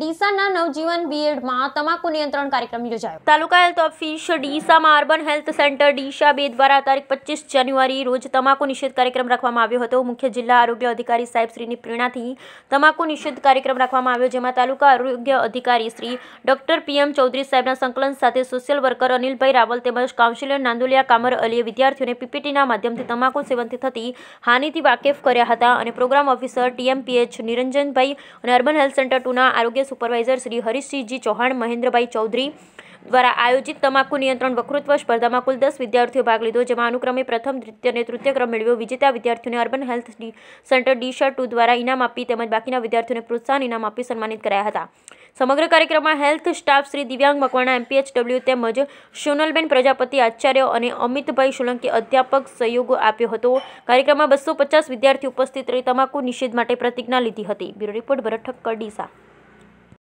ડીસાના નવજીવન બીએડમાં તમાકુ નિયંત્રણ કાર્યક્રમ યોજાયો taluka health official Deesa urban health centre Deesa બે દ્વારા તારીખ 25 જાન્યુઆરી રોજ તમાકુ નિષેધ કાર્યક્રમ રાખવામાં આવ્યો હતો મુખ્ય જિલ્લા આરોગ્ય અધિકારી સાહેબ શ્રી ની પ્રેરણાથી તમાકુ નિષેધ કાર્યક્રમ રાખવામાં આવ્યો જેમાં તાલુકા આરોગ્ય અધિકારી Shri doctor P M Chaudhary સાહેબના સંકલન સાથે સોશિયલ વર્કર અનિલભાઈ રાવળ તેમજ કાઉન્સેલર નાંદુલિયા કામર અલીય વિદ્યાર્થીઓને પીપીટીના માધ્યમથી તમાકુ સેવનથી થતી હાનીથી વાકેફ કર્યા હતા અને programme officer T M P H Niranjanbhai અને अर्બન હેલ્થ સેન્ટર ટુ ના આરોગ્ય સુપરવાઇઝર શ્રી હરીશજી ચૌહાણ મહેન્દ્રભાઈ ચૌધરી દ્વારા આયોજિત તમાકુ નિયંત્રણ વક્તૃત્વ સ્પર્ધામાં કુલ 10 વિદ્યાર્થીઓ ભાગ લીધો જેમાં અનુક્રમે પ્રથમ દ્વિતીય અને તૃતીય ક્રમ મેળવ્યો વિજેતા વિદ્યાર્થીને અર્બન હેલ્થ સેન્ટર ડીશા 2 દ્વારા ઇનામ આપી તેમજ બાકીના વિદ્યાર્થીને પ્રોત્સાહન ઇનામ આપી સન્માનિત કરાયા હતા સમગ્ર કાર્યક્રમમાં હેલ્થ સ્ટાફ શ્રી દિવ્યાંગ મકવાણા MPHW તેમજ શોનલબેન પ્રજાપતિ આચાર્યો અને અમિતભાઈ શુલંકી अध्यापक સહયોગ આપ્યો હતો કાર્યક્રમમાં 250 વિદ્યાર્થીઓ ઉપસ્થિત રહી તમાકુ નિષેધ માટે પ્રતિજ્ઞા લીધી હતી બ્યુરો રિપોર્ટ ભરત ઠક્કર ડીસા